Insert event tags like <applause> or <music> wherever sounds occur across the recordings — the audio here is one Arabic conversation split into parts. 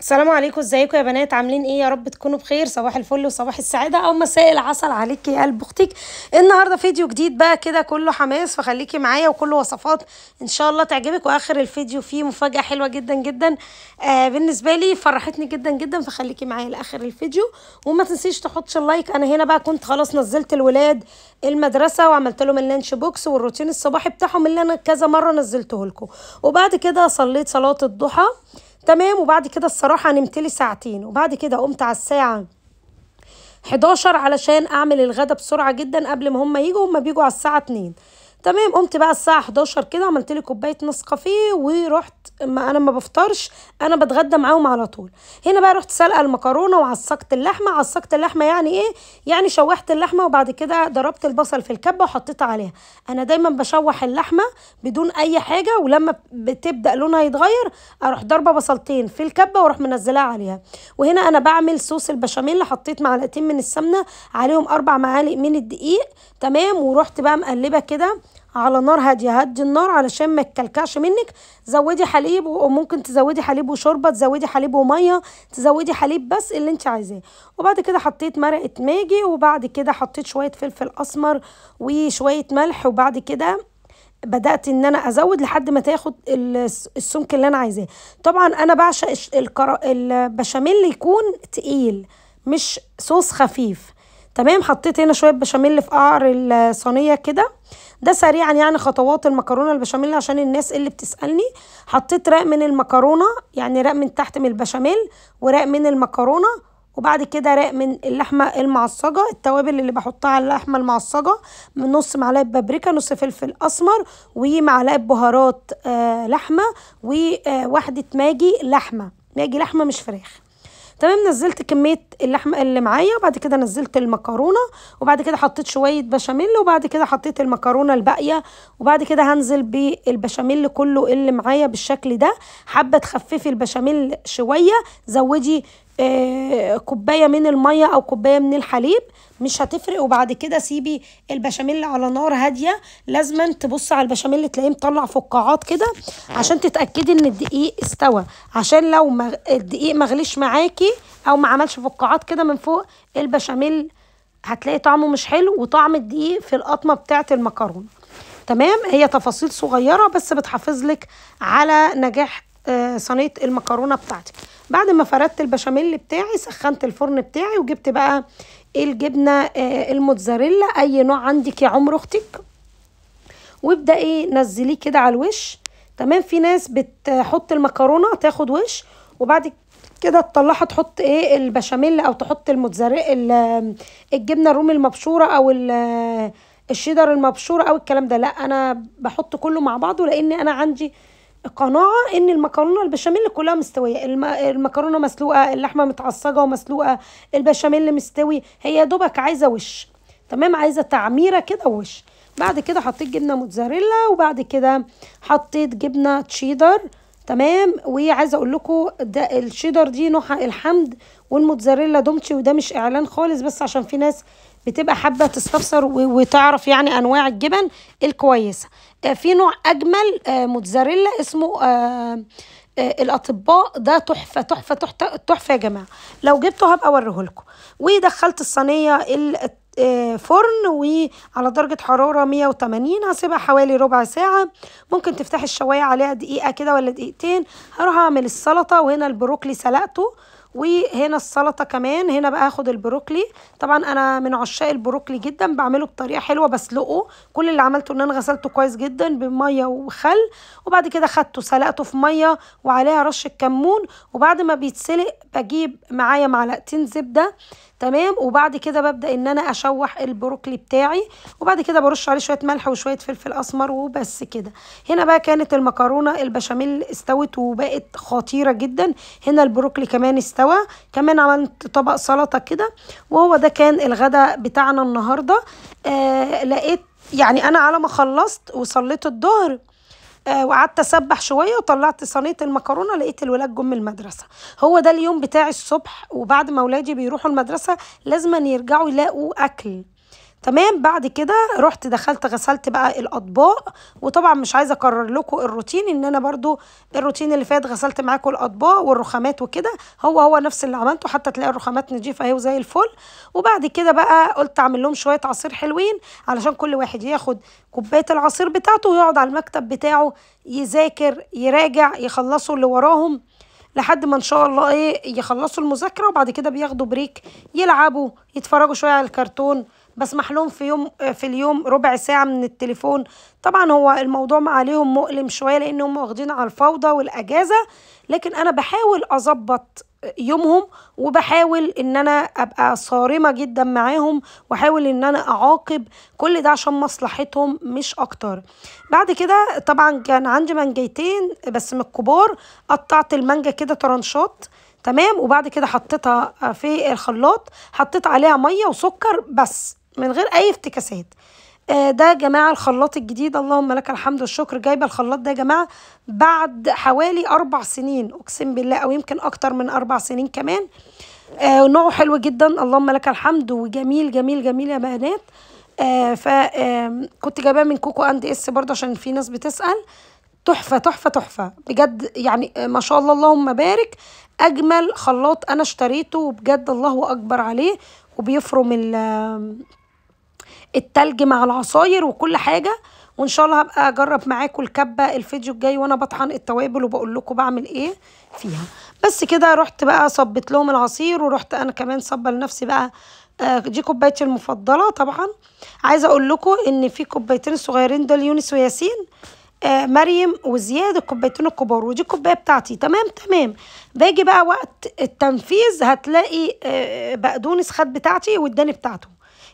السلام عليكم ازيكم يا بنات عاملين ايه يا رب تكونوا بخير صباح الفل وصباح السعاده او مساء العسل عليك يا قلب اختك النهارده فيديو جديد بقى كده كله حماس فخليكي معايا وكله وصفات ان شاء الله تعجبك واخر الفيديو فيه مفاجاه حلوه جدا جدا آه بالنسبه لي فرحتني جدا جدا فخليكي معايا لاخر الفيديو وما تنسيش تحطش اللايك انا هنا بقى كنت خلاص نزلت الولاد المدرسه وعملت لهم اللانش بوكس والروتين الصباحي بتاعهم اللي انا كذا مره نزلته لكم وبعد كده صليت صلاه الضحى تمام وبعد كده الصراحه نمت لي ساعتين وبعد كده قمت على الساعه 11 علشان اعمل الغدا بسرعه جدا قبل ما هم يجوا هم بيجوا على الساعه 2 تمام قمت بقى الساعه 11 كده عملت لي كوبايه كافيه ورحت ما انا ما بفطرش انا بتغدى معاهم على طول هنا بقى رحت سلقه المكرونه وعصقت اللحمه عصقت اللحمه يعني ايه يعني شوحت اللحمه وبعد كده ضربت البصل في الكبه وحطيتها عليها انا دايما بشوح اللحمه بدون اي حاجه ولما بتبدا لونها يتغير اروح ضاربه بصلتين في الكبه واروح منزلاها عليها وهنا انا بعمل صوص البشاميل حطيت معلقتين من السمنه عليهم اربع معالق من الدقيق تمام ورحت بقى مقلبه كده على نار هاديه هدي النار علشان ما تكلكعش منك زودي حليب وممكن تزودي حليب وشوربه تزودي حليب وميه تزودي حليب بس اللي انت عايزاه وبعد كده حطيت مرقه ماجي وبعد كده حطيت شويه فلفل اسمر وشويه ملح وبعد كده بدات ان انا ازود لحد ما تاخد السمك اللي انا عايزاه طبعا انا بعشق البشاميل يكون تقيل مش صوص خفيف تمام حطيت هنا شويه بشاميل في قعر الصينيه كده ده سريعا يعني خطوات المكرونه البشاميل عشان الناس اللي بتسالني حطيت رق من المكرونه يعني رق من تحت من البشاميل ورق من المكرونه وبعد كده رق من اللحمه المعصجه التوابل اللي بحطها على اللحمه المعصجه من نص معلقه بابريكا نص فلفل اسمر ومعلقه بهارات آه لحمه وواحده ماجي لحمه ماجي لحمه مش فراخ تمام نزلت كميه اللحمه اللي معايا وبعد كده نزلت المكرونه وبعد كده حطيت شويه بشاميل وبعد كده حطيت المكرونه الباقيه وبعد كده هنزل بالبشاميل كله اللي معايا بالشكل ده حابه تخففي البشاميل شويه زودي آه، كوبايه من الميه او كوبايه من الحليب مش هتفرق وبعد كده سيبي البشاميل على نار هاديه لازما تبص على البشاميل تلاقيه مطلع فقاعات كده عشان تتاكدي ان الدقيق استوى عشان لو الدقيق ما غليش معاكي او ما عملش فقاعات كده من فوق البشاميل هتلاقي طعمه مش حلو وطعم الدقيق في القطمه بتاعه المكرونه تمام هي تفاصيل صغيره بس بتحافظ لك على نجاح آه، صينيه المكرونه بتاعتي بعد ما فردت البشاميل بتاعي سخنت الفرن بتاعي وجبت بقى الجبنه آه، الموتزاريلا اي نوع عندك يا عمر اختك وابدا ايه نزليه كده على الوش تمام في ناس بتحط المكرونه تاخد وش وبعد كده تطلعها تحط ايه البشاميل او تحط الموتزاريلا الجبنه الرومي المبشوره او الشيدر المبشوره او الكلام ده لا انا بحط كله مع بعضه لان انا عندي قناعة ان المكرونة البشاميل كلها مستوية المكرونة مسلوقة اللحمة متعصجة ومسلوقة البشاميل مستوي هي دوبك عايزة وش تمام عايزة تعميرة كده وش بعد كده حطيت جبنة موتزاريلا وبعد كده حطيت جبنة تشيدر تمام وعايزه اقول لكم ده الشيدر دي نوعها الحمد والموتزاريلا دومتشي وده مش اعلان خالص بس عشان في ناس بتبقى حابه تستفسر وتعرف يعني انواع الجبن الكويسه آه، في نوع اجمل آه، موتزاريلا اسمه آه، الاطباء ده تحفه تحفه تحفه تحفه يا جماعه لو جبته هبقى اوريه لكم ودخلت الصينيه الفرن وعلى درجة حرارة 180 هسيبها حوالي ربع ساعة ممكن تفتحي الشواية عليها دقيقة كده ولا دقيقتين هروح أعمل السلطة وهنا البروكلي سلقته وهنا السلطه كمان هنا بقى هاخد البروكلي طبعا انا من عشاق البروكلي جدا بعمله بطريقه حلوه بسلقه كل اللي عملته ان انا غسلته كويس جدا بميه وخل وبعد كده خدته سلقته في ميه وعليها رشه كمون وبعد ما بيتسلق بجيب معايا معلقتين زبده تمام وبعد كده ببدا ان انا اشوح البروكلي بتاعي وبعد كده برش عليه شويه ملح وشويه فلفل اسمر وبس كده هنا بقى كانت المكرونه البشاميل استوت وبقت خطيره جدا هنا البروكلي كمان استوت استوى كمان عملت طبق سلطه كده وهو ده كان الغداء بتاعنا النهارده آه لقيت يعني انا على ما خلصت وصليت الظهر آه وقعدت اسبح شويه وطلعت صينيه المكرونه لقيت الولاد جم المدرسه هو ده اليوم بتاعي الصبح وبعد ما اولادي بيروحوا المدرسه لازم يرجعوا يلاقوا اكل تمام بعد كده رحت دخلت غسلت بقى الاطباق وطبعا مش عايزه اكرر لكم الروتين ان انا برضو الروتين اللي فات غسلت معاكم الاطباق والرخامات وكده هو هو نفس اللي عملته حتى تلاقي الرخامات نضيفه اهي وزي الفل وبعد كده بقى قلت اعمل لهم شويه عصير حلوين علشان كل واحد ياخد كوبايه العصير بتاعته ويقعد على المكتب بتاعه يذاكر يراجع يخلصوا اللي وراهم لحد ما ان شاء الله ايه يخلصوا المذاكره وبعد كده بياخدوا بريك يلعبوا يتفرجوا شويه على الكرتون بسمح لهم في يوم في اليوم ربع ساعة من التليفون طبعا هو الموضوع عليهم مؤلم شوية لأن هم واخدين على الفوضى والأجازة لكن أنا بحاول أظبط يومهم وبحاول ان انا ابقى صارمه جدا معاهم واحاول ان انا اعاقب كل ده عشان مصلحتهم مش اكتر بعد كده طبعا كان عندي منجيتين بس من الكبار قطعت المانجا كده طرنشات تمام وبعد كده حطيتها في الخلاط حطيت عليها ميه وسكر بس من غير اي افتكاسات آه، ده يا جماعه الخلاط الجديد اللهم لك الحمد والشكر جايبه الخلاط ده يا جماعه بعد حوالي اربع سنين اقسم بالله او يمكن اكتر من اربع سنين كمان آه نوعه حلو جدا اللهم لك الحمد وجميل جميل جميل يا بنات آه فكنت جايباه من كوكو اند اس برضه عشان في ناس بتسال تحفه تحفه تحفه بجد يعني آه، ما شاء الله اللهم بارك اجمل خلاط انا اشتريته وبجد الله اكبر عليه وبيفرم التلج مع العصاير وكل حاجه وان شاء الله هبقى اجرب معاكم الكبه الفيديو الجاي وانا بطحن التوابل وبقول لكم بعمل ايه فيها بس كده رحت بقى صبت لهم العصير ورحت انا كمان صبه لنفسي بقى آه، دي كوبايتي المفضله طبعا عايزه اقول لكم ان في كوبايتين صغيرين دول يونس وياسين آه مريم وزياد الكوبايتين الكبار ودي الكوبايه بتاعتي تمام تمام باجي بقى وقت التنفيذ هتلاقي آه بقدونس خد بتاعتي والداني بتاعته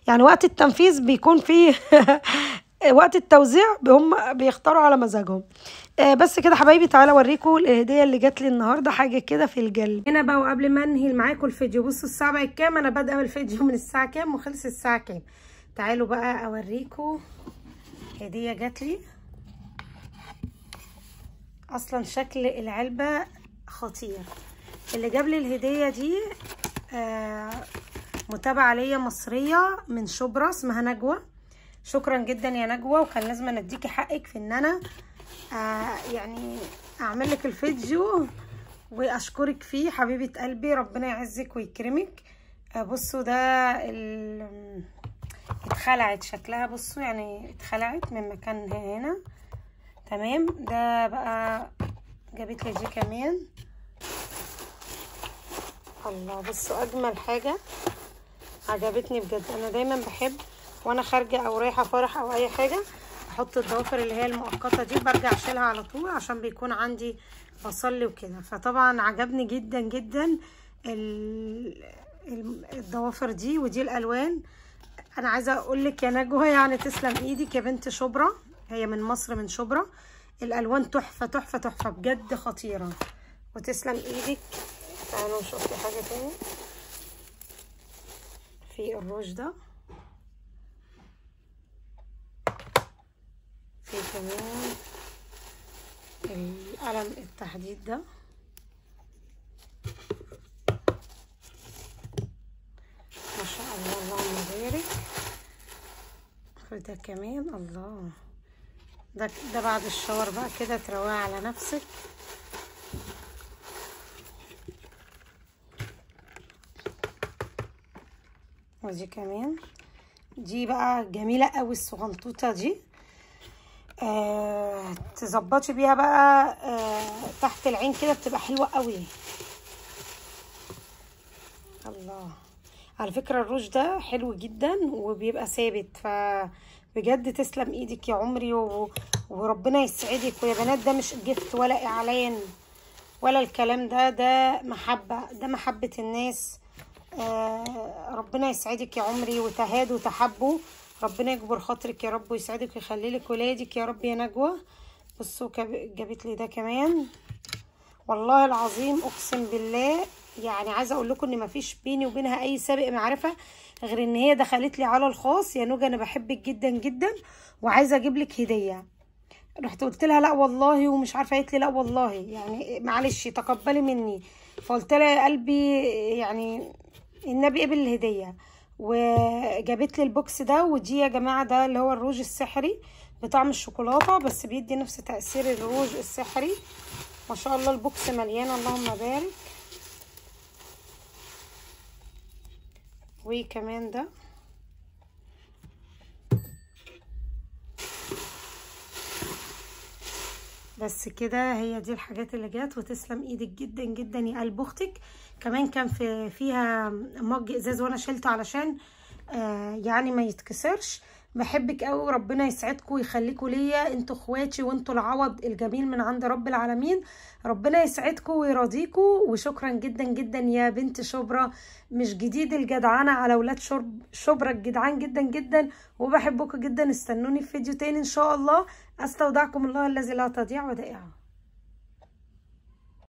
يعني وقت التنفيذ بيكون فيه <laughs> وقت التوزيع هم بيختاروا على مزاجهم آه بس كده حبايبي تعالى اوريكم الهديه اللي جات لي النهارده حاجه كده في الجلد هنا بقى وقبل ما انهي معاكم الفيديو بصوا الساعه بقت كام انا بادئه الفيديو من الساعه كام وخلص الساعه كام تعالوا بقى اوريكم هديه جات لي اصلا شكل العلبه خطير اللي جاب لي الهديه دي آه متابعه ليا مصريه من شبرا اسمها نجوى شكرا جدا يا نجوى وكان لازم اديكي حقك في ان انا آه يعني اعمل لك الفيديو واشكرك فيه حبيبه قلبي ربنا يعزك ويكرمك آه بصوا ده ال... اتخلعت شكلها بصوا يعني اتخلعت من مكانها هنا تمام ده بقى جابت لي دي كمان الله بصوا اجمل حاجه عجبتني بجد انا دايما بحب وانا خارجه او رايحه فرح او اي حاجه احط الضوافر اللي هي المؤقته دي برجع اشيلها على طول عشان بيكون عندي بصلي وكده فطبعا عجبني جدا جدا الضوافر دي ودي الالوان انا عايزه اقول لك يا نجوى يعني تسلم ايدك يا بنت شبرا هي من مصر من شبرا الالوان تحفه تحفه تحفه بجد خطيره وتسلم ايدك تعالوا نشوف حاجه تاني في الرشدة في كمان القلم التحديد ده ما شاء الله اللهم بارك وده كمان الله ده ده بعد الشاور بقى كده تروقي على نفسك ودي كمان دي بقى جميله قوي الصغنطوطه دي آه تظبطي بيها بقى آه تحت العين كده بتبقى حلوه قوي الله على فكره الروج ده حلو جدا وبيبقى ثابت ف بجد تسلم ايدك يا عمري و... وربنا يسعدك ويا بنات ده مش جفت ولا اعلان ولا الكلام ده ده محبه ده محبه الناس آه، ربنا يسعدك يا عمري وتهاد وتحبه ربنا يكبر خاطرك يا رب ويسعدك ويخلي لك ولادك يا رب يا نجوى بصوا جابت لي ده كمان والله العظيم اقسم بالله يعني عايزه اقول لكم ان مفيش بيني وبينها اي سابق معرفه غير ان هي دخلت لي على الخاص يا نوجه انا بحبك جدا جدا وعايزه اجيب لك هديه رحت قلت لها لا والله ومش عارفه قالت لي لا والله يعني معلش تقبلي مني فقلت لها يا قلبي يعني النبي قبل الهديه وجابت لي البوكس ده ودي يا جماعه ده اللي هو الروج السحري بطعم الشوكولاته بس بيدي نفس تاثير الروج السحري ما شاء الله البوكس مليان اللهم بارك وكمان ده بس كده هي دي الحاجات اللي جت وتسلم ايدك جدا جدا يا قلب اختك كمان كان في فيها مج ازاز وانا شلته علشان آه يعني ما يتكسرش بحبك قوي وربنا يسعدكم ويخليكم ليا انتوا اخواتي وانتوا العوض الجميل من عند رب العالمين ربنا يسعدكم ويراضيكم وشكرا جدا جدا يا بنت شبرا مش جديد الجدعانه على ولاد شبرا الجدعان جدا جدا وبحبكم جدا استنوني في فيديو تاني ان شاء الله استودعكم الله الذي لا تضيع ودائعه